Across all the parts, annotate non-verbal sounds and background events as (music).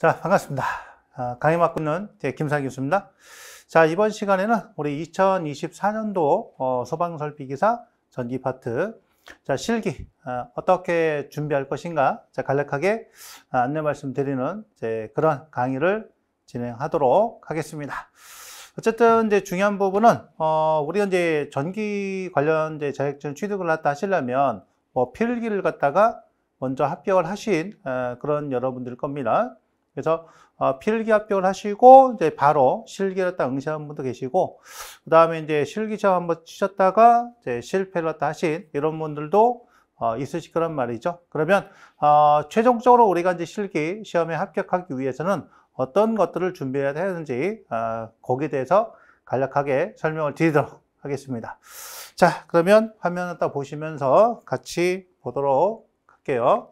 자, 반갑습니다. 아, 강의 맡고 있는 김상 교수입니다. 자, 이번 시간에는 우리 2024년도 어, 소방설비기사 전기 파트, 자, 실기, 아, 어떻게 준비할 것인가, 자, 간략하게 아, 안내 말씀드리는 이제 그런 강의를 진행하도록 하겠습니다. 어쨌든 이제 중요한 부분은, 어, 우리가 이제 전기 관련 이제 자격증 취득을 갖다 하시려면, 뭐 필기를 갖다가 먼저 합격을 하신 어, 그런 여러분들 겁니다. 그래서 어, 필기 합격을 하시고 이제 바로 실기를 딱 응시한 분도 계시고 그 다음에 이제 실기 시험 한번 치셨다가 이제 실패를 갖다 하신 이런 분들도 어, 있으실 거란 말이죠. 그러면 어, 최종적으로 우리가 이제 실기 시험에 합격하기 위해서는 어떤 것들을 준비해야 되는지 어, 거기에 대해서 간략하게 설명을 드리도록 하겠습니다. 자, 그러면 화면을 딱 보시면서 같이 보도록 할게요.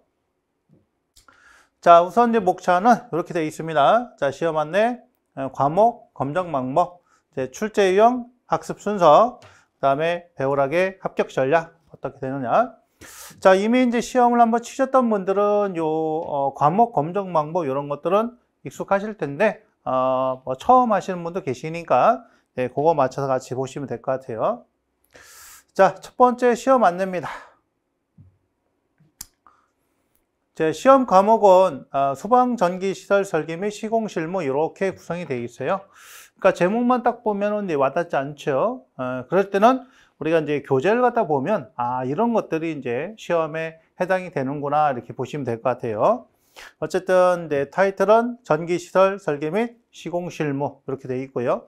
자, 우선 이제 목차는 이렇게 되어 있습니다. 자, 시험 안내, 어, 과목, 검정 방법, 이제 출제 유형, 학습 순서, 그다음에 배우락의 합격 전략 어떻게 되느냐. 자, 이미 이제 시험을 한번 치셨던 분들은 요 어, 과목, 검정 방법 이런 것들은 익숙하실 텐데 어, 뭐 처음 하시는 분도 계시니까 네, 그거 맞춰서 같이 보시면 될 것 같아요. 자, 첫 번째 시험 안내입니다. 제 시험 과목은 소방전기시설 어, 설계 및 시공 실무 이렇게 구성이 되어 있어요. 그러니까 제목만 딱 보면 와닿지 않죠. 어, 그럴 때는 우리가 이제 교재를 갖다 보면 아 이런 것들이 이제 시험에 해당이 되는구나 이렇게 보시면 될 것 같아요. 어쨌든 네, 타이틀은 전기시설 설계 및 시공 실무 이렇게 되어 있고요.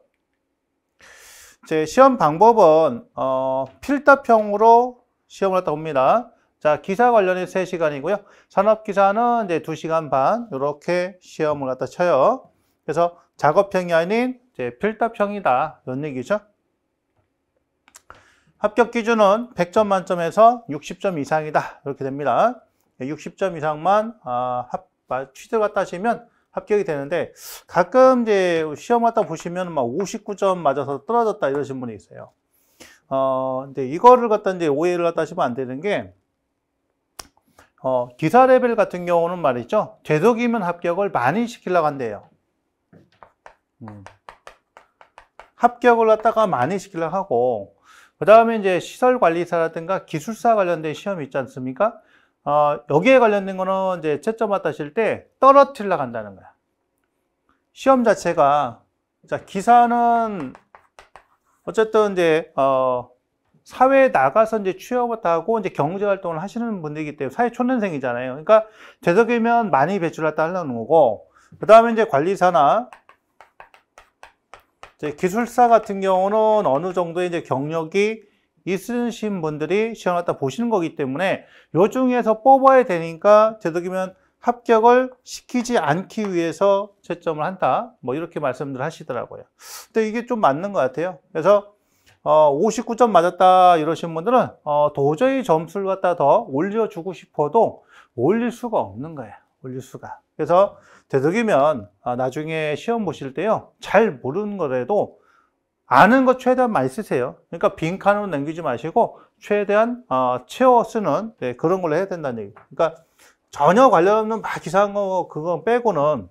제 시험 방법은 어, 필답형으로 시험을 했다 봅니다. 자, 기사 관련해서 3시간이고요. 산업기사는 이제 2시간 반, 이렇게 시험을 갖다 쳐요. 그래서 작업형이 아닌 이제 필답형이다. 이런 얘기죠. 합격 기준은 100점 만점에서 60점 이상이다. 이렇게 됩니다. 60점 예, 이상만 아, 합, 아, 취득 갖다 하시면 합격이 되는데 가끔 이제 시험 갖다 보시면 막 59점 맞아서 떨어졌다 이러신 분이 있어요. 어, 근데 이거를 갖다 이제 오해를 갖다 하시면 안 되는 게 어, 기사 레벨 같은 경우는 말이죠. 되도록이면 합격을 많이 시키려고 한대요. 음. 합격을 갖다가 많이 시키려고 하고 그 다음에 이제 시설관리사라든가 기술사 관련된 시험이 있지 않습니까? 어, 여기에 관련된 거는 이제 채점 받으실 때 떨어뜨리려고 한다는 거야. 시험 자체가 자 기사는 어쨌든 이제 어, 사회에 나가서 이제 취업을 하고 이제 경제 활동을 하시는 분들이기 때문에 사회 초년생이잖아요. 그러니까 재도이면 많이 배출했다 하려는 거고 그 다음에 이제 관리사나 이제 기술사 같은 경우는 어느 정도의 이제 경력이 있으신 분들이 시험했다 보시는 거기 때문에 요 중에서 뽑아야 되니까 되도록이면 합격을 시키지 않기 위해서 채점을 한다. 뭐 이렇게 말씀들 하시더라고요. 근데 이게 좀 맞는 것 같아요. 그래서 어, 59점 맞았다 이러신 분들은 어, 도저히 점수를 갖다 더 올려주고 싶어도 올릴 수가 없는 거예요. 올릴 수가. 그래서 되도록이면 아, 나중에 시험 보실 때요. 잘 모르는 거라도 아는 것 최대한 많이 쓰세요. 그러니까 빈칸으로 남기지 마시고 최대한 어, 채워 쓰는 네, 그런 걸로 해야 된다는 얘기. 그러니까 전혀 관련 없는 막 이상한 거 그거 빼고는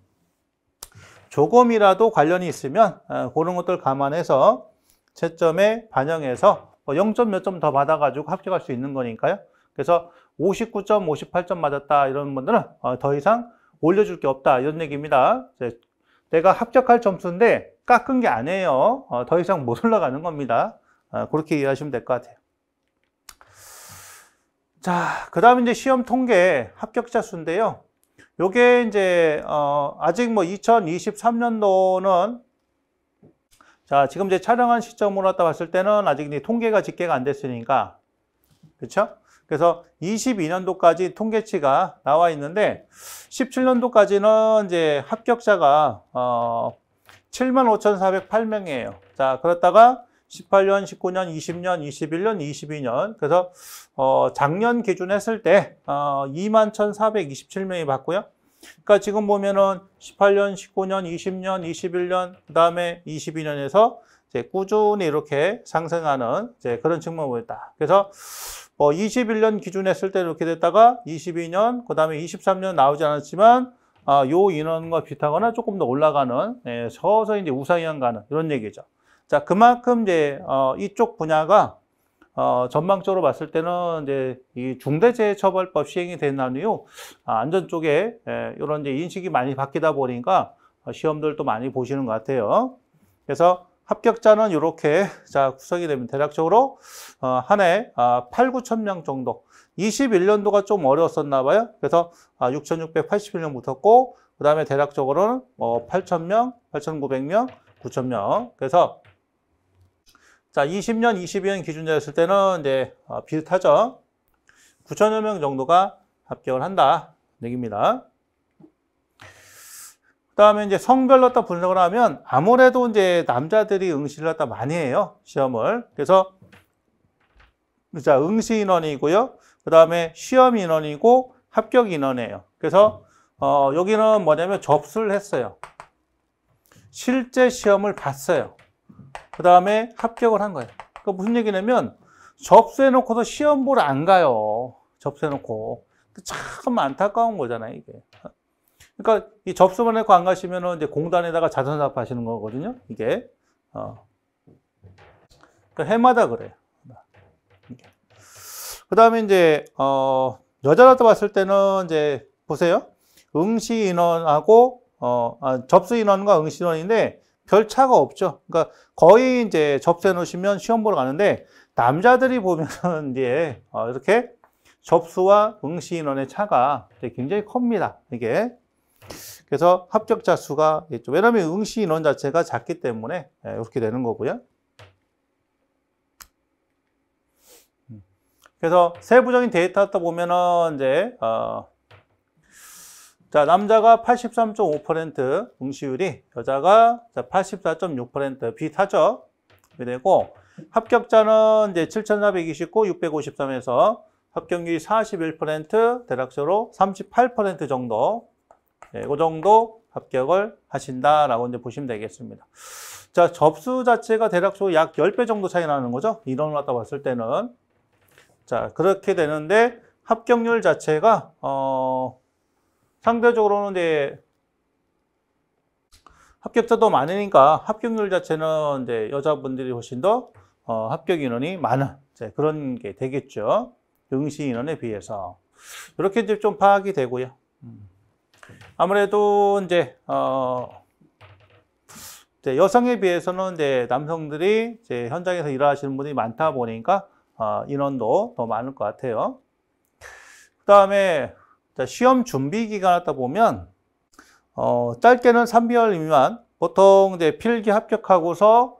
조금이라도 관련이 있으면 어, 그런 것들 감안해서 채점에 반영해서 0점 뭐 몇점 더 받아가지고 합격할 수 있는 거니까요. 그래서 59점, 58점 맞았다 이런 분들은 어, 더 이상 올려줄 게 없다 이런 얘기입니다. 내가 합격할 점수인데 깎은 게 아니에요. 어, 더 이상 못 올라가는 겁니다. 어, 그렇게 이해하시면 될 것 같아요. 자, 그 다음 이제 시험 통계 합격자 수인데요. 요게 이제, 어, 아직 뭐 2023년도는 자, 지금 제 촬영한 시점으로 왔다 봤을 때는 아직 통계가 집계가 안 됐으니까. 그렇죠? 그래서 22년도까지 통계치가 나와 있는데 17년도까지는 이제 합격자가 어 75,408명이에요. 자, 그렇다가 18년, 19년, 20년, 21년, 22년. 그래서 어 작년 기준 했을 때어 21,427명이 봤고요 그러니까 지금 보면은 18년, 19년, 20년, 21년, 그다음에 22년에서 꾸준히 이렇게 상승하는 그런 측면을 보였다. 그래서 뭐 21년 기준 했을 때 이렇게 됐다가 22년, 그다음에 23년 나오지 않았지만 아, 요 인원과 비슷하거나 조금 더 올라가는 예, 서서히 이제 우상향 가는 이런 얘기죠. 자, 그만큼 이제 어, 이쪽 분야가 어, 전망적으로 봤을 때는 이제 이 중대재해처벌법 시행이 된한 이후 아, 안전 쪽에 예, 이런 이제 인식이 많이 바뀌다 보니까 어, 시험들도 많이 보시는 것 같아요. 그래서 합격자는 이렇게 (laughs) 자 구성이 되면 대략적으로 어, 한해 아, 8, 9천 명 정도. 21년도가 좀 어려웠었나 봐요. 그래서 아, 6,681명 붙었고 그 다음에 대략적으로는 어, 뭐 8천 명, 8,900명, 9천 명. 그래서 자, 20년, 22년 기준이었을 때는 이제 어, 비슷하죠. 9천여 명 정도가 합격을 한다. 얘기입니다. 그 다음에 이제 성별로 딱 분석을 하면 아무래도 이제 남자들이 응시를 갖다 많이 해요. 시험을. 그래서 자, 응시 인원이고요. 그 다음에 시험 인원이고 합격 인원이에요. 그래서 어, 여기는 뭐냐면 접수를 했어요. 실제 시험을 봤어요. 그 다음에 합격을 한 거예요. 그 무슨 얘기냐면 접수해놓고서 시험 보러 안 가요. 접수해놓고. 참 안타까운 거잖아요, 이게. 그러니까 이 접수만 해고 안가시면 이제 공단에다가 자선사업 하시는 거거든요, 이게. 어. 그러니까 해마다 그래요. 그 다음에 이제, 어, 여자라도 봤을 때는 이제 보세요. 응시 인원하고, 어, 아, 접수 인원과 응시 인원인데 별 차가 없죠. 그러니까 거의 이제 접수해 놓으시면 시험 보러 가는데 남자들이 보면은 (laughs) 이제 어, 이렇게 접수와 응시 인원의 차가 굉장히 큽니다. 이게 그래서 합격자 수가 있죠. 왜냐하면 응시 인원 자체가 작기 때문에 이렇게 예, 되는 거고요. 음. 그래서 세부적인 데이터 다 보면은 이제 어 자, 남자가 83.5% 응시율이 여자가 84.6% 비슷하죠. 되고 합격자는 이제 7,429, 653에서 합격률이 41% 대략적으로 38% 정도 예, 그 정도 합격을 하신다라고 이제 보시면 되겠습니다. 자, 접수 자체가 대략적으로 약 10배 정도 차이 나는 거죠. 이론을 갖다 봤을 때는. 자, 그렇게 되는데 합격률 자체가 어 상대적으로는 이제 합격자도 많으니까 합격률 자체는 이제 여자분들이 훨씬 더 어, 합격 인원이 많은 그런 게 되겠죠. 응시 인원에 비해서. 이렇게 이제 좀 파악이 되고요. 음. 아무래도 이제, 어, 이제 여성에 비해서는 이제 남성들이 이제 현장에서 일하시는 분이 많다 보니까 어, 인원도 더 많을 것 같아요. 그 다음에 자, 시험 준비 기간 하다 보면 어, 짧게는 3개월 미만 보통 이제 필기 합격하고서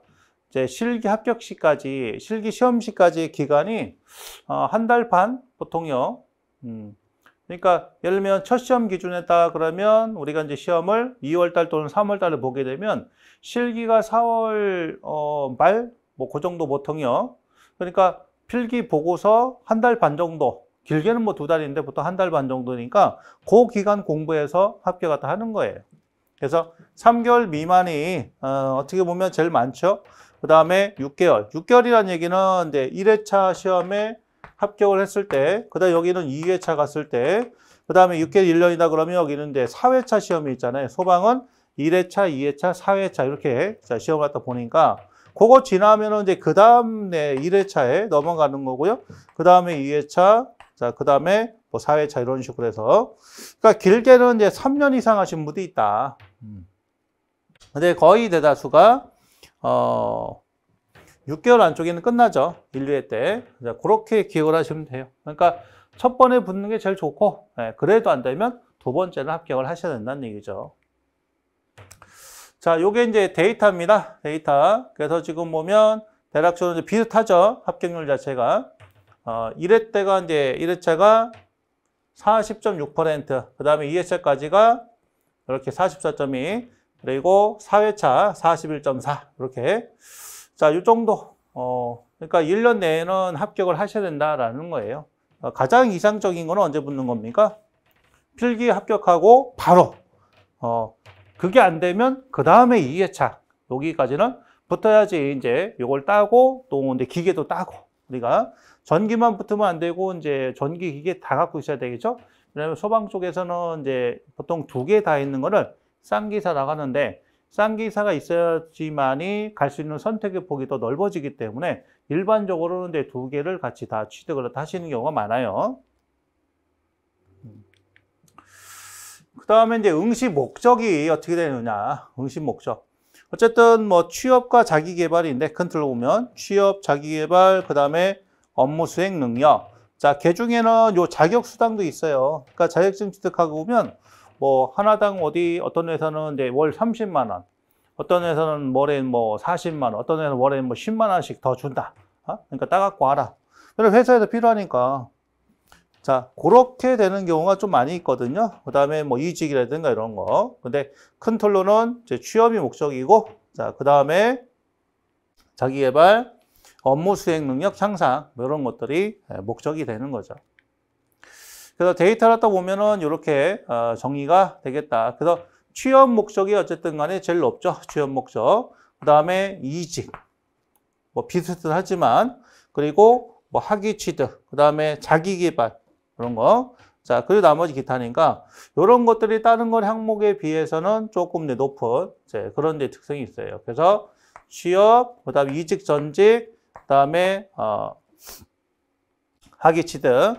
이제 실기 합격 시까지 실기 시험 시까지 기간이 어, 한 달 반 보통요. 음. 그러니까 예를 들면 첫 시험 기준에 따라 그러면 우리가 이제 시험을 2월 달 또는 3월 달에 보게 되면 실기가 4월 어, 말뭐 그 정도 보통이요. 그러니까 필기 보고서 한 달 반 정도 길게는 뭐 두 달인데 보통 한 달 반 정도니까 그 기간 공부해서 합격 하다 하는 거예요. 그래서 3개월 미만이 어, 어떻게 보면 제일 많죠. 그 다음에 6개월. 6개월이라는 얘기는 이제 1회차 시험에 합격을 했을 때, 그 다음 여기는 2회차 갔을 때, 그 다음에 6개월 1년이다 그러면 여기는 이제 4회차 시험이 있잖아요. 소방은 1회차, 2회차, 4회차 이렇게 자, 시험을 갖다 보니까 그거 지나면은 이제 그 다음에 1회차에 넘어가는 거고요. 그 다음에 2회차, 자, 그 다음에 뭐 사회차 이런 식으로 해서. 그러니까 길게는 이제 3년 이상 하신 분도 있다. 음. 근데 거의 대다수가, 어, 6개월 안쪽에는 끝나죠. 인류회 때. 자, 그렇게 기억을 하시면 돼요. 그러니까 첫 번에 붙는 게 제일 좋고, 예, 그래도 안 되면 두 번째는 합격을 하셔야 된다는 얘기죠. 자, 요게 이제 데이터입니다. 데이터. 그래서 지금 보면 대략적으로 비슷하죠. 합격률 자체가. 어, 1회때가 이제 1회차가 40.6%, 그 다음에 2회차까지가 이렇게 44.2, 그리고 4회차 41.4, 이렇게. 자, 이 정도. 어, 그러니까 1년 내에는 합격을 하셔야 된다라는 거예요. 어, 가장 이상적인 거는 언제 붙는 겁니까? 필기 합격하고 바로. 어, 그게 안 되면 그 다음에 2회차. 여기까지는 붙어야지 이제 이걸 따고 또 이제 기계도 따고 우리가 전기만 붙으면 안 되고 이제 전기 기계 다 갖고 있어야 되겠죠. 왜냐면 소방 쪽에서는 이제 보통 두 개 다 있는 거를 쌍기사 나가는데 쌍기사가 있어야지만이 갈 수 있는 선택의 폭이 더 넓어지기 때문에 일반적으로는 이제 두 개를 같이 다 취득을 하시는 경우가 많아요. 그 다음에 이제 응시 목적이 어떻게 되느냐. 응시 목적. 어쨌든 뭐 취업과 자기개발인데 큰 틀로 보면 취업, 자기개발, 그 다음에 업무 수행 능력. 자, 개 중에는 요 자격 수당도 있어요. 그러니까 자격증 취득하고 보면 뭐 하나당 어디 어떤 회사는 이제 월 30만 뭐 원, 어떤 회사는 월에 뭐 40만 원, 어떤 회사는 월에 뭐 10만 원씩 더 준다. 어? 그러니까 따갖고 와라. 그래 회사에서 필요하니까. 자, 그렇게 되는 경우가 좀 많이 있거든요. 그 다음에 뭐 이직이라든가 이런 거. 근데 큰 틀로는 이제 취업이 목적이고, 자, 그 다음에 자기 개발, 업무 수행 능력 향상 뭐 이런 것들이 목적이 되는 거죠. 그래서 데이터를 갖다 보면은 이렇게 어, 정의가 되겠다. 그래서 취업 목적이 어쨌든 간에 제일 높죠. 취업 목적. 그 다음에 이직. 뭐 비슷하지만 그리고 뭐 학위 취득. 그 다음에 자기 개발 그런 거. 자, 그리고 나머지 기타니까 이런 것들이 다른 걸 항목에 비해서는 조금 더 높은 그런 데 특성이 있어요. 그래서 취업, 그다음 이직 전직, 다음에 어, 학위 취득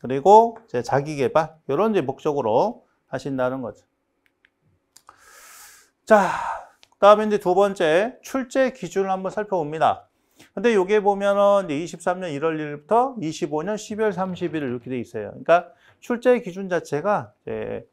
그리고 자기 개발 이런 이제 목적으로 하신다는 거죠. 자, 그다음에 이제 두 번째 출제 기준을 한번 살펴봅니다. 근데 이게 보면은 23년 1월 1일부터 25년 12월 30일 이렇게 돼 있어요. 그러니까 출제 기준 자체가 이제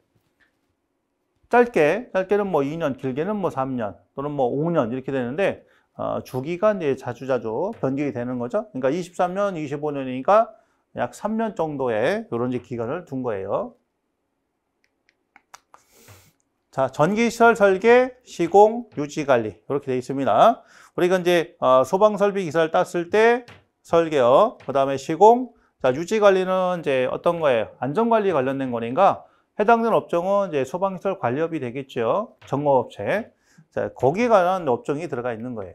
짧게 짧게는 뭐 2년, 길게는 뭐 3년 또는 뭐 5년 이렇게 되는데 어, 주기가 이제 자주자주 변경이 되는 거죠. 그러니까 23년, 25년이니까 약 3년 정도의 이런 기간을 둔 거예요. 자, 전기시설 설계, 시공, 유지 관리 이렇게 되어 있습니다. 우리가 이제 어, 소방설비 기사를 땄을 때 설계요. 그다음에 시공, 자, 유지 관리는 이제 어떤 거예요? 안전 관리 관련된 거니까 해당된 업종은 이제 소방시설 관리업이 되겠죠. 점검업체. 자, 거기에 관한 업종이 들어가 있는 거예요.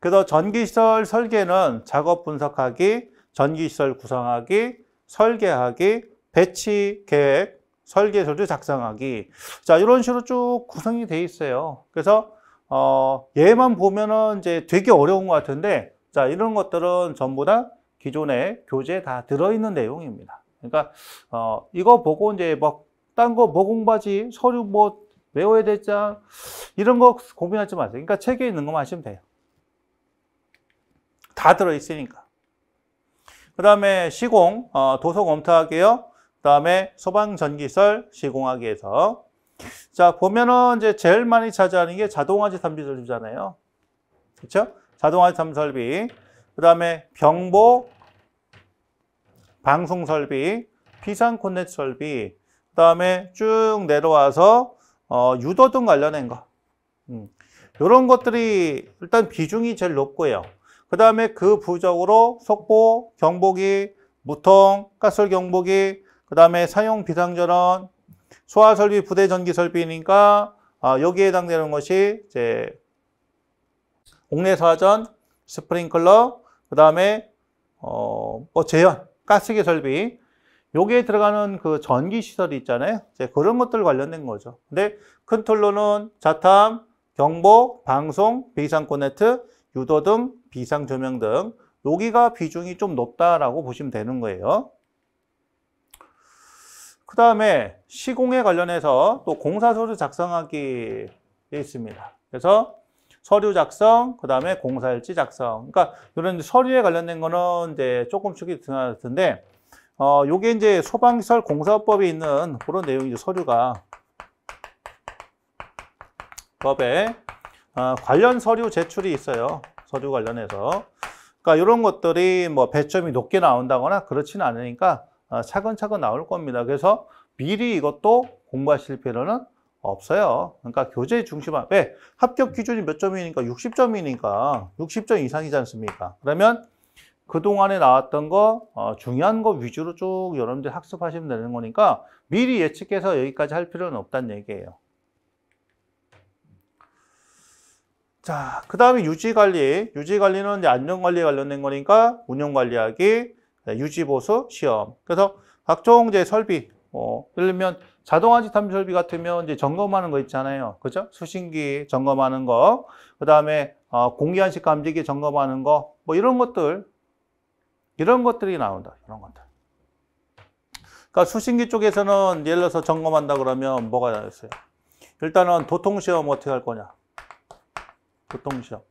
그래서 전기시설 설계는 작업 분석하기, 전기시설 구성하기, 설계하기, 배치 계획, 설계서류 작성하기. 자, 이런 식으로 쭉 구성이 돼 있어요. 그래서 어, 얘만 보면은 이제 되게 어려운 것 같은데, 자, 이런 것들은 전부 다기존에 교재에 다 들어있는 내용입니다. 그러니까, 어, 이거 보고 이제 막, 딴거 뭐 공부하지? 서류 뭐 외워야 되지? 이런 거 고민하지 마세요. 그러니까 책에 있는 것만 하시면 돼요. 다 들어있으니까. 그 다음에 시공, 어, 도서검토학이요. 그 다음에 소방전기설 시공학에서 하 자, 보면은 이제 제일 많이 차지하는 게 자동화재 탐지 설비잖아요. 그쵸 자동화재 탐지 설비. 그다음에 병보 방송 설비, 비상 콘넷 설비. 그다음에 쭉 내려와서 어, 유도등 관련된 거. 음. 요런 것들이 일단 비중이 제일 높고요. 그 다음에 그 부적으로 속보, 경보기, 무통, 가솔 경보기, 그 다음에 사용 비상전원, 소화설비, 부대 전기 설비니까 아, 여기에 해당되는 것이 이제 옥내 사전, 스프링클러, 그 다음에 어, 뭐 재현, 가스기 설비 여기에 들어가는 그 전기 시설이 있잖아요. 이제 그런 것들 관련된 거죠. 근데 큰 틀로는 자탐, 경보, 방송, 비상코네트 유도 등, 비상 조명 등 여기가 비중이 좀 높다라고 보시면 되는 거예요. 그 다음에 시공에 관련해서 또 공사 서류 작성하기 에 있습니다. 그래서 서류 작성, 그 다음에 공사일지 작성. 그러니까 이런 서류에 관련된 거는 이제 조금씩 드러날 텐데, 어, 요게 이제 소방시설 공사법에 있는 그런 내용이 서류가 법에 아, 관련 서류 제출이 있어요. 서류 관련해서. 그러니까 이런 것들이 뭐 배점이 높게 나온다거나 그렇진 않으니까 아, 차근차근 나올 겁니다. 그래서 미리 이것도 공부하실 필요는 없어요. 그러니까 교재 중심화. 왜? 합격 기준이 몇 점이니까 60점이니까 60점 이상이지 않습니까? 그러면 그동안에 나왔던 거 어, 중요한 거 위주로 쭉 여러분들 학습하시면 되는 거니까 미리 예측해서 여기까지 할 필요는 없다는 얘기예요. 자, 그 다음에 유지관리. 유지관리는 이제 안전관리 관련된 거니까 운영관리하기, 네, 유지보수, 시험. 그래서 각종 이제 설비, 뭐, 예를 들면 자동화지 탐지 설비 같으면 이제 점검하는 거 있잖아요. 그죠? 수신기 점검하는 거, 그 다음에 어, 공기안식 감지기 점검하는 거, 뭐 이런 것들, 이런 것들이 나온다. 이런 것들. 그러니까 수신기 쪽에서는 예를 들어서 점검한다 그러면 뭐가 나왔어요 일단은 도통시험 어떻게 할 거냐? 교통시험.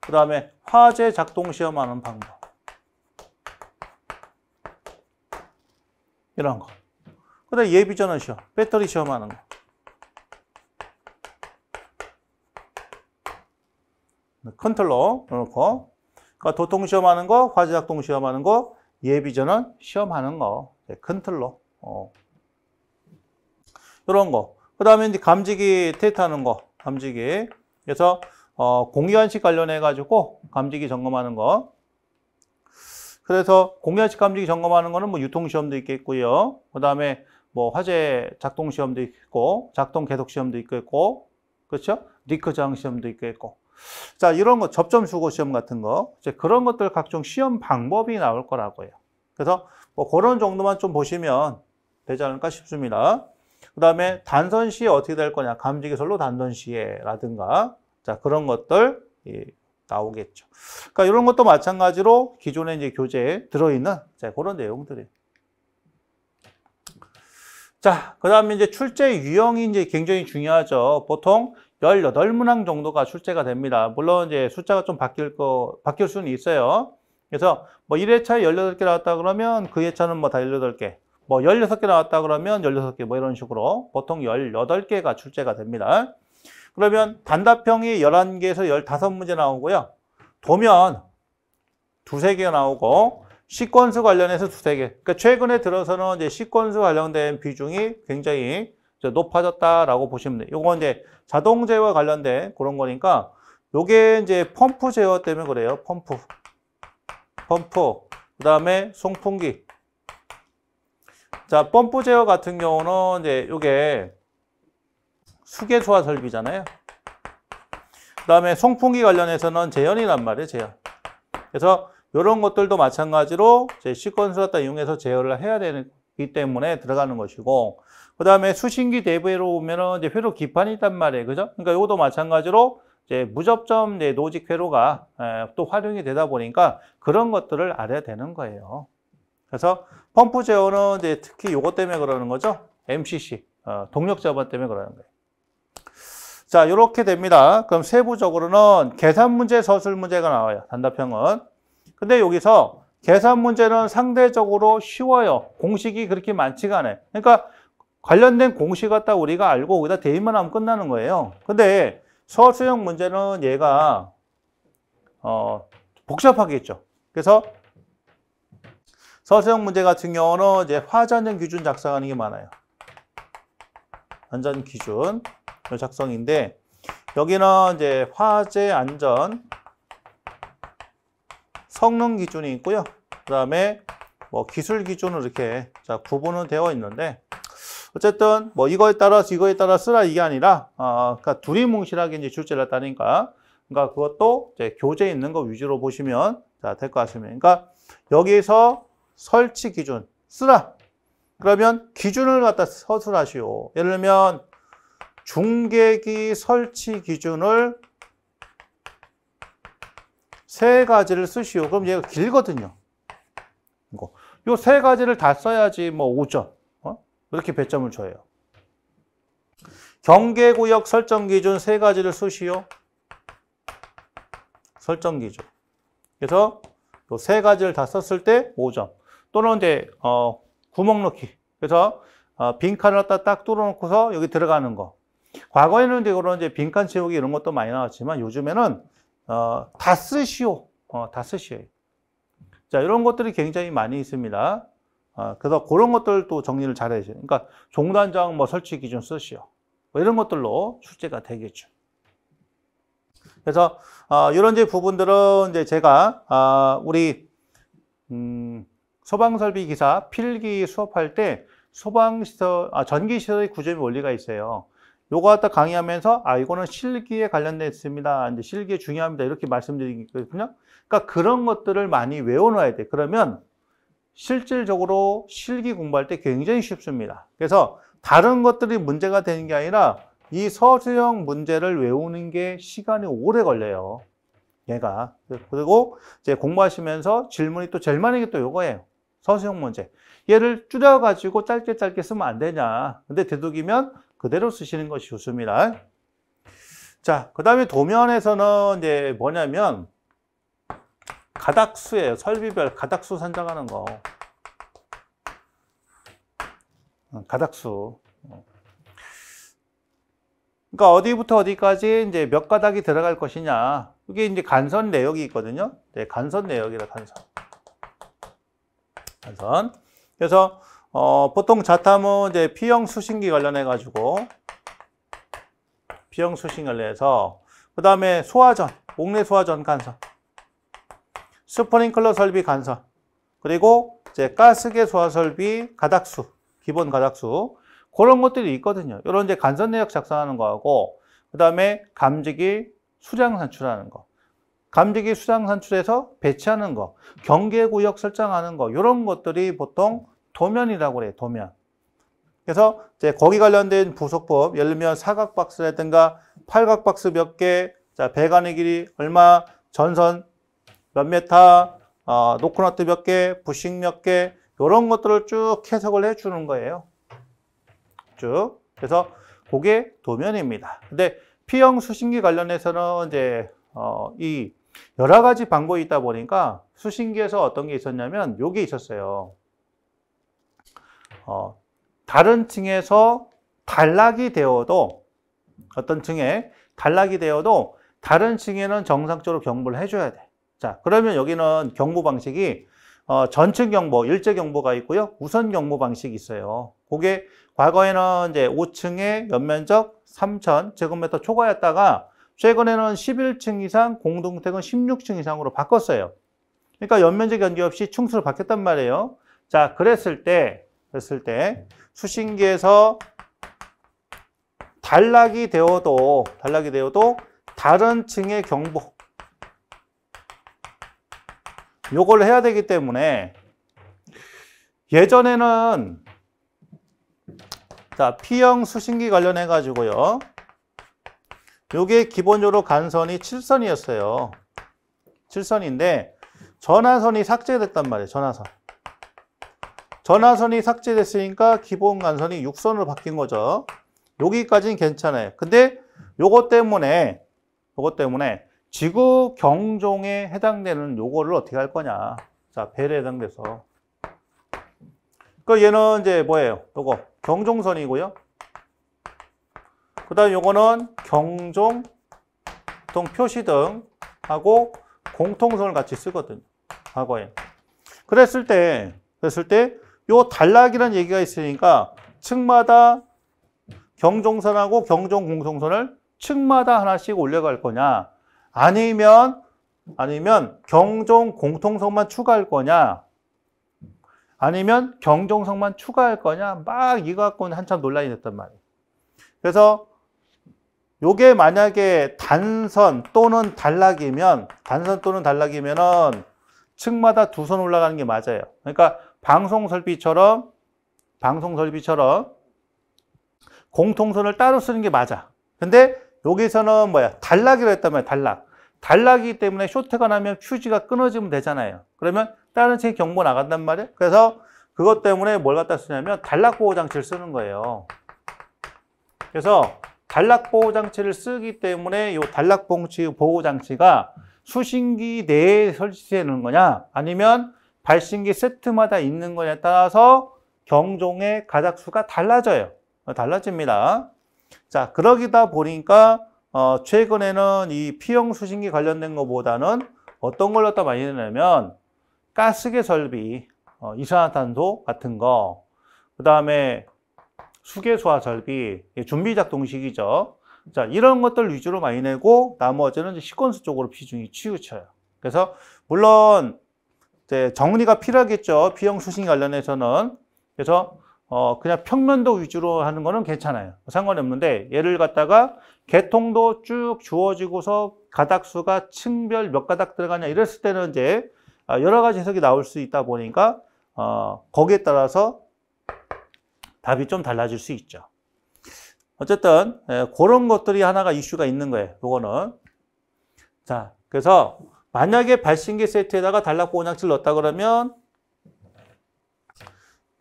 그 다음에 화재 작동 시험하는 방법. 이런 거. 그 다음에 예비전원 시험, 배터리 시험하는 거. 네, 컨트롤 러 넣고 그러니까 도통 시험하는 거, 화재 작동 시험하는 거, 예비전원 시험하는 거. 네, 컨트롤. 어. 이런 거. 그 다음에 이제 감지기 테스트하는 거. 감지기. 그래서 어, 공유한식 관련해 가지고 감지기 점검하는 거. 그래서 공유한식 감지기 점검하는 거는 뭐 유통 시험도 있겠고요. 그다음에 뭐 화재 작동 시험도 있고 작동 계속 시험도 있겠고. 그렇죠? 리크 저항 시험도 있겠고. 자, 이런 거 접점 수거 시험 같은 거. 이제 그런 것들 각종 시험 방법이 나올 거라고요. 그래서 뭐 그런 정도만 좀 보시면 되지 않을까 싶습니다. 그 다음에 단선시 어떻게 될 거냐. 감지기설로 단선시에라든가 자, 그런 것들 예, 나오겠죠. 그러니까 이런 것도 마찬가지로 기존의 이제 교재에 들어있는 자, 그런 내용들이에요. 자, 그 다음에 이제 출제 유형이 이제 굉장히 중요하죠. 보통 18문항 정도가 출제가 됩니다. 물론 이제 숫자가 좀 바뀔 거, 바뀔 수는 있어요. 그래서 뭐 1회차에 18개 나왔다 그러면 그 회차는 뭐 다 18개. 뭐 16개 뭐 나왔다 그러면 16개 뭐 이런 식으로 보통 18개가 출제가 됩니다. 그러면 단답형이 11개에서 15문제 나오고요. 도면 두세 개 나오고 시퀀스 관련해서 두세 개. 그러니까 최근에 들어서는 이제 시퀀스 관련된 비중이 굉장히 높아졌다라고 보시면 돼요. 이건 이제 자동 제어와 관련된 그런 거니까 요게 이제 펌프 제어 때문에 그래요. 펌프. 펌프. 그다음에 송풍기. 자, 펌프 제어 같은 경우는 이제 요게 수계소화 설비잖아요. 그 다음에 송풍기 관련해서는 제현이란 말이에요. 제현. 그래서 이런 것들도 마찬가지로 제 시퀀스를 갖다 이용해서 제어를 해야 되기 때문에 들어가는 것이고 그 다음에 수신기 대부로 보면은 이제 회로 기판이 있단 말이에요. 그죠? 그러니까 이것도 마찬가지로 이제 무접점 이제 노직 회로가 예, 또 활용이 되다 보니까 그런 것들을 알아야 되는 거예요. 그래서 펌프 제어는 이제 특히 이것 때문에 그러는 거죠. MCC, 어, 동력 자반 때문에 그러는 거예요. 자, 이렇게 됩니다. 그럼 세부적으로는 계산 문제, 서술 문제가 나와요. 단답형은. 근데 여기서 계산 문제는 상대적으로 쉬워요. 공식이 그렇게 많지가 않아요. 그러니까 관련된 공식 을다 우리가 알고 거기다 대입만 하면 끝나는 거예요. 근데 서술형 문제는 얘가 어, 복잡하겠죠 그래서 서술형 문제 같은 경우는 이제 화전형 기준 작성하는 게 많아요. 완전 기준. 작성인데 여기는 이제 화재 안전 성능 기준이 있고요. 그 다음에 뭐 기술 기준으로 이렇게 자 구분은 되어 있는데 어쨌든 뭐 이거에 따라서 이거에 따라 쓰라 이게 아니라 아 그러니까 두리뭉실하게 이제 출제를 했다니까 그러니까 그것도 이제 교재 에 있는 거 위주로 보시면 될 것 같습니다. 그러니까 여기에서 설치 기준 쓰라 그러면 기준을 갖다 서술하시오. 예를 들면 중계기 설치 기준을 세 가지를 쓰시오. 그럼 얘가 길거든요. 이거. 뭐, 요세 가지를 다 써야지 뭐 5점. 어? 이렇게 배점을 줘요. 경계구역 설정 기준 세 가지를 쓰시오. 설정 기준. 그래서 요 세 가지를 다 썼을 때 5점. 또는 이제 어, 구멍 넣기. 그래서 어, 빈칸을 딱 뚫어놓고서 여기 들어가는 거. 과거에는 그런 이제 빈칸 채우기 이런 것도 많이 나왔지만 요즘에는 어, 다 쓰시오. 어, 다 쓰시오. 자, 이런 것들이 굉장히 많이 있습니다. 어, 그래서 그런 것들도 정리를 잘 해야 돼 그러니까 종단장 뭐 설치 기준 쓰시오. 뭐 이런 것들로 출제가 되겠죠. 그래서 어, 이런 이제 부분들은 이제 제가 어, 우리 음, 소방설비 기사 필기 수업할 때 소방시설, 아, 전기시설의 구조의 원리가 있어요. 요거 갖다 강의하면서 아 이거는 실기에 관련돼 있습니다. 이제 실기에 중요합니다. 이렇게 말씀드리거든요. 그러니까 그런 것들을 많이 외워놔야 돼. 그러면 실질적으로 실기 공부할 때 굉장히 쉽습니다. 그래서 다른 것들이 문제가 되는 게 아니라 이 서술형 문제를 외우는 게 시간이 오래 걸려요. 얘가. 그리고 이제 공부하시면서 질문이 또 제일 많은 게또 요거예요. 서술형 문제. 얘를 줄여가지고 짧게 짧게 쓰면 안 되냐. 근데 되도록이면 그대로 쓰시는 것이 좋습니다. 자, 그 다음에 도면에서는 이제 뭐냐면 가닥수예요. 설비별 가닥수 산정하는 거. 어, 가닥수. 그러니까 어디부터 어디까지 이제 몇 가닥이 들어갈 것이냐. 이게 이제 간선 내역이 있거든요. 네, 간선 내역이라 간선. 간선. 그래서 어, 보통 자탐은 이제 P형 수신기 관련해 가지고 P형 수신을 해서 그 다음에 소화전, 옥내 소화전 간선, 스프링클러 설비 간선, 그리고 이제 가스계 소화 설비 가닥수, 기본 가닥수 그런 것들이 있거든요. 이런 이제 간선 내역 작성하는 거하고 그 다음에 감지기 수량 산출하는 거, 감지기 수량 산출해서 배치하는 거, 경계 구역 설정하는 거 이런 것들이 보통 도면이라고 그래요. 도면. 그래서 이제 거기 관련된 부속법, 예를 들면 사각박스라든가 팔각박스 몇 개, 자 배관의 길이 얼마, 전선 몇 메타, 어, 노크너트 몇 개, 부식 몇 개, 이런 것들을 쭉 해석을 해주는 거예요. 쭉. 그래서 그게 도면입니다. 근데 P형 수신기 관련해서는 이제 어, 이 여러 가지 방법이 있다 보니까 수신기에서 어떤 게 있었냐면 요게 있었어요. 어, 다른 층에서 단락이 되어도 어떤 층에 단락이 되어도 다른 층에는 정상적으로 경보를 해줘야 돼. 자, 그러면 여기는 경보 방식이 어, 전층 경보, 일제 경보가 있고요. 우선 경보 방식이 있어요. 그게 과거에는 이제 5층의 연면적 3천 제곱미터 초과였다가 최근에는 11층 이상 공동택은 16층 이상으로 바꿨어요. 그러니까 연면적 연기 없이 충수로 바뀌었단 말이에요. 자, 그랬을 때 했을 때 수신기에서 단락이 되어도 단락이 되어도 다른 층의 경보 요걸 해야 되기 때문에 예전에는 자 P형 수신기 관련해 가지고요 요게 기본적으로 간선이 7선이었어요 7선인데 전화선이 삭제됐단 말이에요 전화선 전화선이 삭제됐으니까 기본 간선이 6선으로 바뀐 거죠. 여기까지는 괜찮아요. 근데 요것 때문에 요것 때문에 지구 경종에 해당되는 요거를 어떻게 할 거냐. 자, 벨에 해당돼서. 그 얘는 이제 뭐예요? 요거 경종선이고요. 그다음 요거는 경종 통 표시등 하고 공통선을 같이 쓰거든 과거에. 그랬을 때 그랬을 때요 단락이라는 얘기가 있으니까 층마다 경종선하고 경종공성선을 층마다 하나씩 올려갈 거냐 아니면 아니면 경종공통선만 추가할 거냐 아니면 경종선만 추가할 거냐 막 이거 갖고는 한참 논란이 됐단 말이에요 그래서 요게 만약에 단선 또는 단락이면 단선 또는 단락이면은 층마다 두 선 올라가는 게 맞아요 그러니까 방송 설비처럼 방송 설비처럼 공통선을 따로 쓰는 게 맞아. 근데 여기서는 뭐야? 단락이라 고 했단 말이야, 단락. 단락이기 때문에 쇼트가 나면 퓨즈가 끊어지면 되잖아요. 그러면 다른 층에 경보 나간단 말이야 그래서 그것 때문에 뭘 갖다 쓰냐면 단락 보호 장치를 쓰는 거예요. 그래서 단락 보호 장치를 쓰기 때문에 이 단락 봉치 보호 장치가 수신기 내에 설치해놓는 거냐 아니면 발신기 세트마다 있는 거에 따라서 경종의 가닥수가 달라져요. 어, 달라집니다. 자, 그러기다 보니까 어, 최근에는 이 피형 수신기 관련된 것보다는 어떤 걸 갖다 많이 내냐면 가스계 설비, 어, 이산화탄소 같은 거, 그 다음에 수계소화 설비, 준비 작동식이죠. 자, 이런 것들 위주로 많이 내고 나머지는 시퀀스 쪽으로 비중이 치우쳐요. 그래서 물론 이제 네, 정리가 필요하겠죠. 비형 수신 관련해서는. 그래서 어 그냥 평면도 위주로 하는 거는 괜찮아요. 상관이 없는데 예를 갖다가 개통도 쭉 주어지고서 가닥수가 층별 몇 가닥 들어가냐 이랬을 때는 이제 아, 여러 가지 해석이 나올 수 있다 보니까 어 거기에 따라서 답이 좀 달라질 수 있죠. 어쨌든 예, 그런 것들이 하나가 이슈가 있는 거예요. 요거는 자 그래서 만약에 발신기 세트에다가 단락고 온약질 넣었다 그러면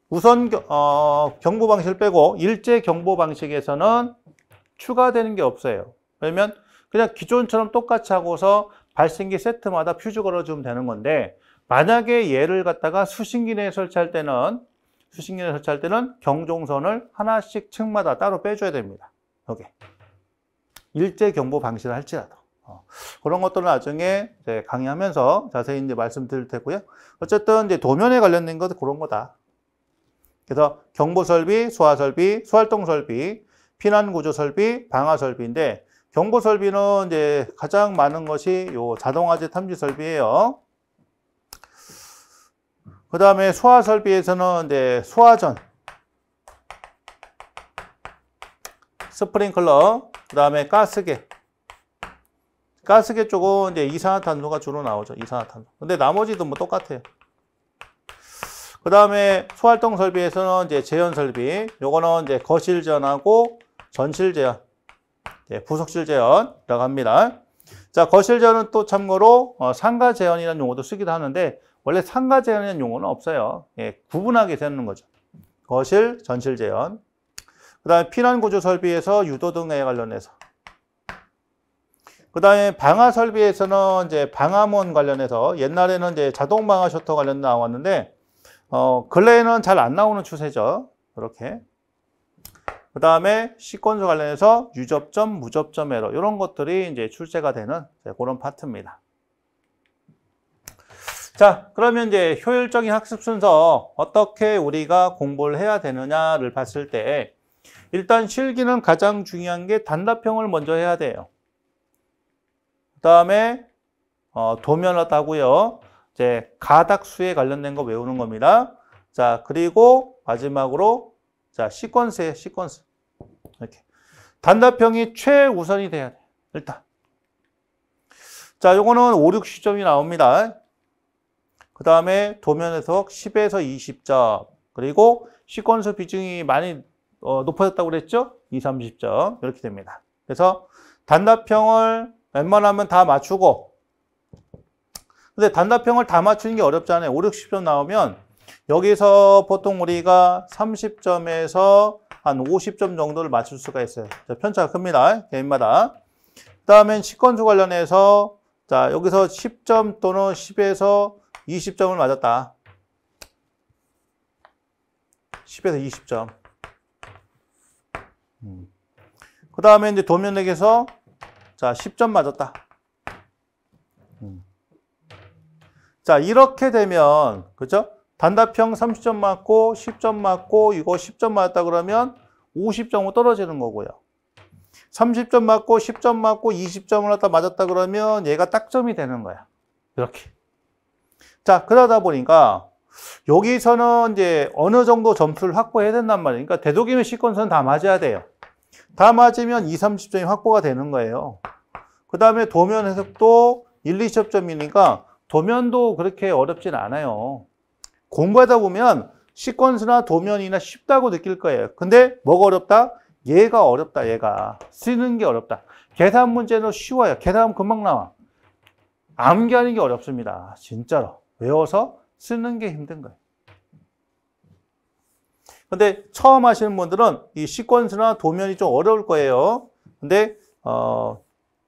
우선 어, 경보 방식을 빼고 일제 경보 방식에서는 추가되는 게 없어요. 그러면 그냥 기존처럼 똑같이 하고서 발신기 세트마다 퓨즈 걸어주면 되는 건데 만약에 얘를 갖다가 수신기 내에 설치할 때는 수신기 내에 설치할 때는 경종선을 하나씩 층마다 따로 빼줘야 됩니다. 여기 일제 경보 방식을 할지라도. 어, 그런 것들은 나중에 이제 강의하면서 자세히 이제 말씀드릴 테고요. 어쨌든 이제 도면에 관련된 것은 그런 거다. 그래서 경보 설비, 소화 설비, 소활동 설비, 피난 구조 설비, 방화 설비인데 경보 설비는 이제 가장 많은 것이 요 자동화재 탐지 설비예요. 그 다음에 소화 설비에서는 이제 소화전, 스프링클러, 그 다음에 가스계, 가스계 쪽은 이제 이산화탄소가 주로 나오죠. 이산화탄소. 근데 나머지도 뭐 똑같아요. 그 다음에 소활동 설비에서는 이제 재현 설비. 요거는 이제 거실 재현하고 전실 재현. 예, 부속실 재현이라고 합니다. 자, 거실 재현은 또 참고로 어, 상가 재현이라는 용어도 쓰기도 하는데 원래 상가 재현이라는 용어는 없어요. 예, 구분하게 되는 거죠. 거실, 전실 재현. 그 다음에 피난구조 설비에서 유도 등에 관련해서 그 다음에 방화 설비에서는 이제 방화문 관련해서 옛날에는 이제 자동 방화 셔터 관련 나왔는데, 어, 근래에는 잘 안 나오는 추세죠. 이렇게. 그 다음에 시퀀스 관련해서 유접점, 무접점 에러 이런 것들이 이제 출제가 되는 그런 파트입니다. 자, 그러면 이제 효율적인 학습 순서 어떻게 우리가 공부를 해야 되느냐를 봤을 때 일단 실기는 가장 중요한 게 단답형을 먼저 해야 돼요. 그다음에 어, 도면하다고요. 이제 가닥수에 관련된 거 외우는 겁니다. 자, 그리고 마지막으로 자, 시퀀스에 시퀀스. 이렇게. 단답형이 최우선이 돼야 돼. 일단. 자, 요거는 5, 6시점이 나옵니다. 그 다음에 도면에서 10에서 20점. 그리고 시퀀스 비중이 많이 어, 높아졌다고 그랬죠? 2 30점. 이렇게 됩니다. 그래서 단답형을 웬만하면 다 맞추고 근데 단답형을 다 맞추는 게 어렵잖아요. 5, 60점 나오면 여기서 보통 우리가 30점에서 한 50점 정도를 맞출 수가 있어요. 자, 편차가 큽니다. 개인마다. 그 다음엔 식권주 관련해서 자 여기서 10점 또는 10에서 20점을 맞았다. 10에서 20점. 음. 그 다음에 이제 도면에게서 자, 10점 맞았다. 음. 자, 이렇게 되면, 그죠? 단답형 30점 맞고, 10점 맞고, 이거 10점 맞았다 그러면 50점으로 떨어지는 거고요. 30점 맞고, 10점 맞고, 20점을 갖다 맞았다 그러면 얘가 딱점이 되는 거야. 이렇게. 자, 그러다 보니까 여기서는 이제 어느 정도 점수를 확보해야 된단 말이에요. 그러니까 대도록이면 시퀀서는 다 맞아야 돼요. 다 맞으면 2, 30점이 확보가 되는 거예요. 그 다음에 도면 해석도 1, 20점이니까 도면도 그렇게 어렵진 않아요. 공부하다 보면 시퀀스나 도면이나 쉽다고 느낄 거예요. 근데 뭐가 어렵다? 얘가 어렵다, 얘가. 쓰는 게 어렵다. 계산 문제는 쉬워요. 계산하면 금방 나와. 암기하는 게 어렵습니다. 진짜로. 외워서 쓰는 게 힘든 거예요. 근데 처음 하시는 분들은 이 시퀀스나 도면이 좀 어려울 거예요. 근데 어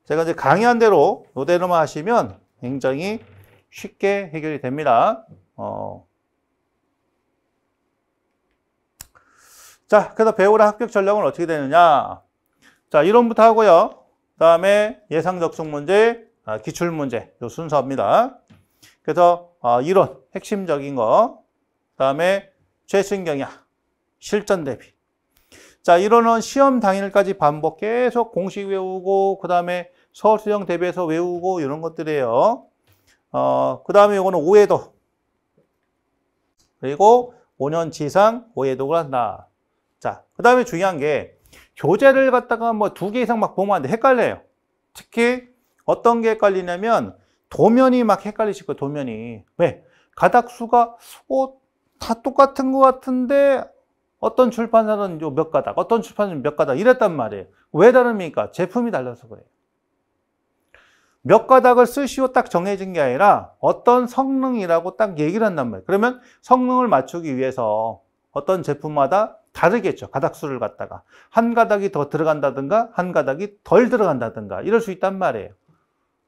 제가 이제 강의한 대로 이대로만 하시면 굉장히 쉽게 해결이 됩니다. 어. 자, 그래서 배우라 합격 전략은 어떻게 되느냐? 자, 이론부터 하고요. 그다음에 예상 적성 문제, 아, 기출 문제 요 순서입니다. 그래서 어, 이론 핵심적인 거, 그다음에 최신 경향 실전 대비. 자, 이러는 시험 당일까지 반복 계속 공식 외우고 그다음에 서울 수정 대비해서 외우고 이런 것들이에요. 어, 그다음에 이거는 오해도. 그리고 5년 지상 오해도을 한다. 자, 그다음에 중요한 게 교재를 갖다가 뭐 두 개 이상 막 보면 안 돼. 헷갈려요. 특히 어떤 게 헷갈리냐면 도면이 막 헷갈리실 거예요. 도면이. 왜? 가닥수가 어, 다 똑같은 것 같은데 어떤 출판사는 몇 가닥, 어떤 출판사는 몇 가닥 이랬단 말이에요. 왜 다릅니까? 제품이 달라서 그래요. 몇 가닥을 쓰시오 딱 정해진 게 아니라 어떤 성능이라고 딱 얘기를 한단 말이에요. 그러면 성능을 맞추기 위해서 어떤 제품마다 다르겠죠. 가닥 수를 갖다가. 한 가닥이 더 들어간다든가, 한 가닥이 덜 들어간다든가, 이럴 수 있단 말이에요.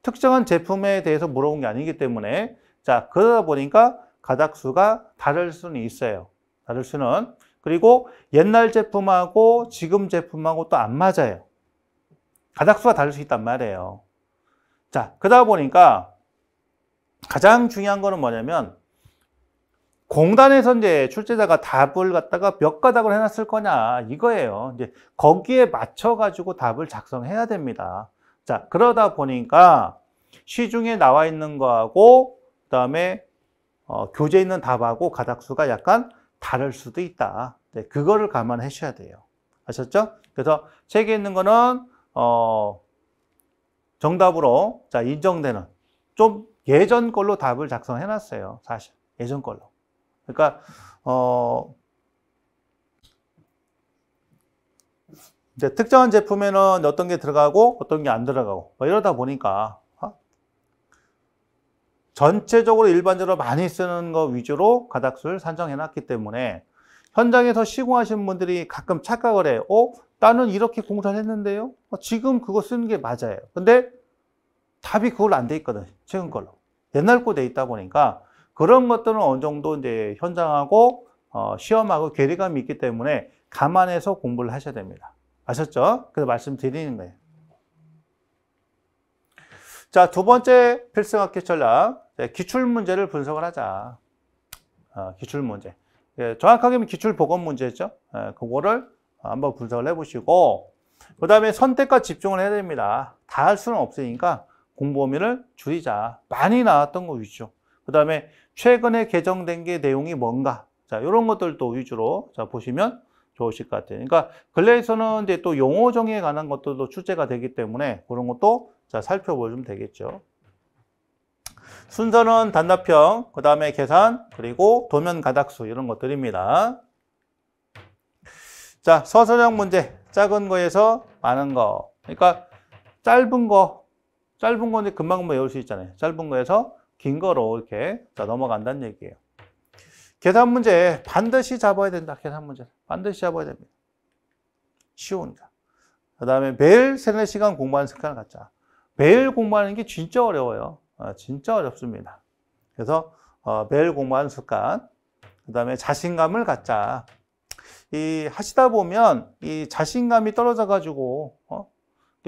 특정한 제품에 대해서 물어본 게 아니기 때문에, 자, 그러다 보니까 가닥 수가 다를 수는 있어요. 다를 수는 그리고 옛날 제품하고 지금 제품하고 또 안 맞아요. 가닥수가 다를 수 있단 말이에요. 자, 그러다 보니까 가장 중요한 거는 뭐냐면 공단에서 이제 출제자가 답을 갖다가 몇 가닥을 해놨을 거냐 이거예요. 이제 거기에 맞춰가지고 답을 작성해야 됩니다. 자, 그러다 보니까 시중에 나와 있는 거하고 그다음에 어, 교재에 있는 답하고 가닥수가 약간 다를 수도 있다. 네, 그거를 감안해주셔야 돼요. 아셨죠? 그래서 책에 있는 거는 어, 정답으로 자 인정되는 좀 예전 걸로 답을 작성해 놨어요. 사실 예전 걸로. 그러니까 어, 이제 특정한 제품에는 어떤 게 들어가고 어떤 게 안 들어가고 뭐 이러다 보니까 전체적으로 일반적으로 많이 쓰는 거 위주로 가닥수를 산정해 놨기 때문에 현장에서 시공하시는 분들이 가끔 착각을 해요. 어? 나는 이렇게 공사를 했는데요? 어, 지금 그거 쓰는 게 맞아요. 근데 답이 그걸로 안 돼 있거든. 최근 걸로. 옛날 거 돼 있다 보니까 그런 것들은 어느 정도 이제 현장하고 어, 시험하고 괴리감이 있기 때문에 감안해서 공부를 하셔야 됩니다. 아셨죠? 그래서 말씀드리는 거예요. 자, 두 번째 필승 학교 전략. 기출 문제를 분석을 하자. 어, 기출 문제. 예, 정확하게 는 기출 보건 문제죠. 예, 그거를 한번 분석을 해보시고 그 다음에 선택과 집중을 해야 됩니다. 다 할 수는 없으니까 공부 범위를 줄이자. 많이 나왔던 거 위주. 그 다음에 최근에 개정된 게 내용이 뭔가. 자, 이런 것들도 위주로 자, 보시면 좋으실 것 같아요. 그러니까 근래에서는 이제 또 용어 정의에 관한 것들도 출제가 되기 때문에 그런 것도 자, 살펴보면 되겠죠. 순서는 단답형, 그 다음에 계산, 그리고 도면 가닥수 이런 것들입니다. 자, 서술형 문제. 작은 거에서 많은 거. 그러니까 짧은 거, 짧은 거는 금방 금방 외울 수 있잖아요. 짧은 거에서 긴 거로 이렇게 넘어간다는 얘기예요. 계산 문제 반드시 잡아야 된다. 계산 문제 반드시 잡아야 됩니다. 쉬우니까. 그 다음에 매일 세네 시간 공부하는 습관을 갖자. 매일 공부하는 게 진짜 어려워요. 어, 진짜 어렵습니다. 그래서 어, 매일 공부하는 습관, 그 다음에 자신감을 갖자. 이 하시다 보면 이 자신감이 떨어져 가지고 어?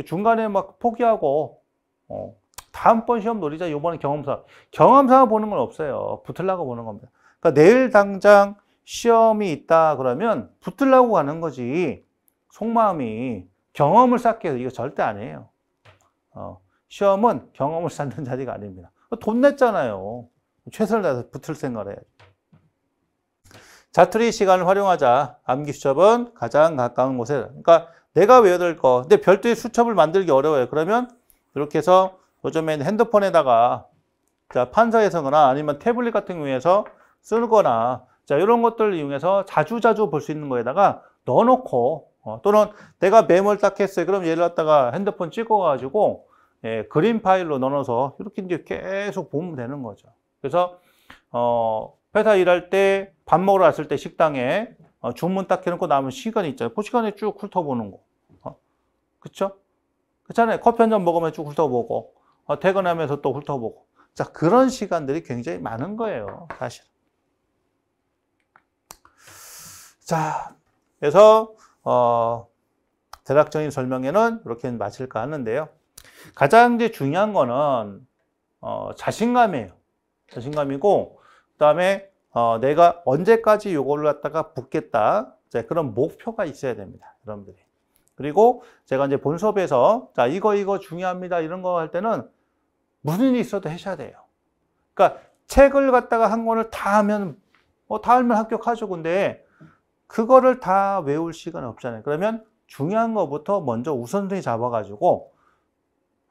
중간에 막 포기하고 어? 다음번 시험 노리자 요번에 경험사 경험사 보는 건 없어요 붙을라고 보는 겁니다 그러니까 내일 당장 시험이 있다 그러면 붙을라고 가는 거지 속마음이 경험을 쌓게해서 이거 절대 아니에요 어, 시험은 경험을 쌓는 자리가 아닙니다. 돈 냈잖아요. 최선을 다해서 붙을 생각을 해야죠. 자투리 시간을 활용하자. 암기 수첩은 가장 가까운 곳에. 그러니까 내가 외워둘 거. 근데 별도의 수첩을 만들기 어려워요. 그러면 이렇게 해서 요즘에는 핸드폰에다가 자, 판서에서거나 아니면 태블릿 같은 경우에서 쓰거나 자, 이런 것들을 이용해서 자주자주 볼 수 있는 거에다가 넣어놓고 어, 또는 내가 메모를 딱 했어요. 그럼 예를 갖다가 핸드폰 찍어가지고 예, 그림 파일로 넣어서 이렇게 이제 계속 보면 되는 거죠. 그래서 어, 회사 일할 때밥 먹으러 갔을때 식당에 어, 주문 딱 해놓고 나면 시간이 있잖아요. 그 시간에 쭉 훑어보는 거. 어, 그쵸? 그렇잖아요. 커피 한 잔 먹으면 쭉 훑어보고 어, 퇴근하면서 또 훑어보고 자 그런 시간들이 굉장히 많은 거예요. 사실. 자 그래서 어, 대략적인 설명에는 이렇게 마칠까 하는데요. 가장 이제 중요한 거는 어, 자신감이에요. 자신감이고 그다음에 어, 내가 언제까지 이걸 갖다가 붙겠다. 자, 그런 목표가 있어야 됩니다. 여러분들이. 그리고 제가 이제 본 수업에서 자, 이거 이거 중요합니다. 이런 거 할 때는 무슨 일이 있어도 하셔야 돼요. 그러니까 책을 갖다가 한 권을 다 하면 뭐다 알면 합격하죠. 근데 그거를 다 외울 시간 없잖아요. 그러면 중요한 것부터 먼저 우선순위 잡아가지고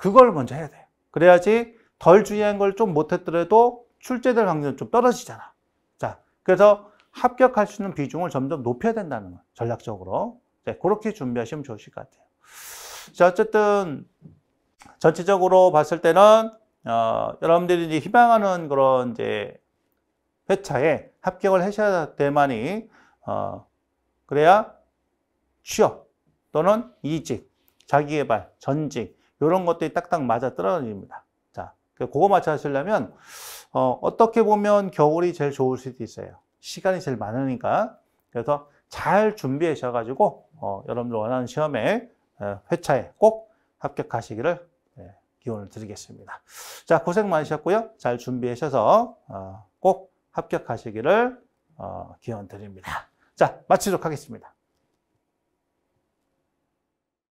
그걸 먼저 해야 돼요. 그래야지 덜 주의한 걸 좀 못했더라도 출제될 확률은 좀 떨어지잖아. 자, 그래서 합격할 수 있는 비중을 점점 높여야 된다는 거예요 전략적으로. 네, 그렇게 준비하시면 좋으실 것 같아요. 자, 어쨌든 전체적으로 봤을 때는 어, 여러분들이 이제 희망하는 그런 이제 회차에 합격을 하셔야 때만이 어, 그래야 취업 또는 이직, 자기개발, 전직 이런 것들이 딱딱 맞아 떨어집니다. 자, 그거 맞춰 하시려면 어, 어떻게 보면 겨울이 제일 좋을 수도 있어요. 시간이 제일 많으니까. 그래서 잘 준비하셔가지고 어, 여러분들 원하는 시험에 어, 회차에 꼭 합격하시기를 예, 기원을 드리겠습니다. 자, 고생 많으셨고요. 잘 준비하셔서 어, 꼭 합격하시기를 어, 기원 드립니다. 자, 마치도록 하겠습니다.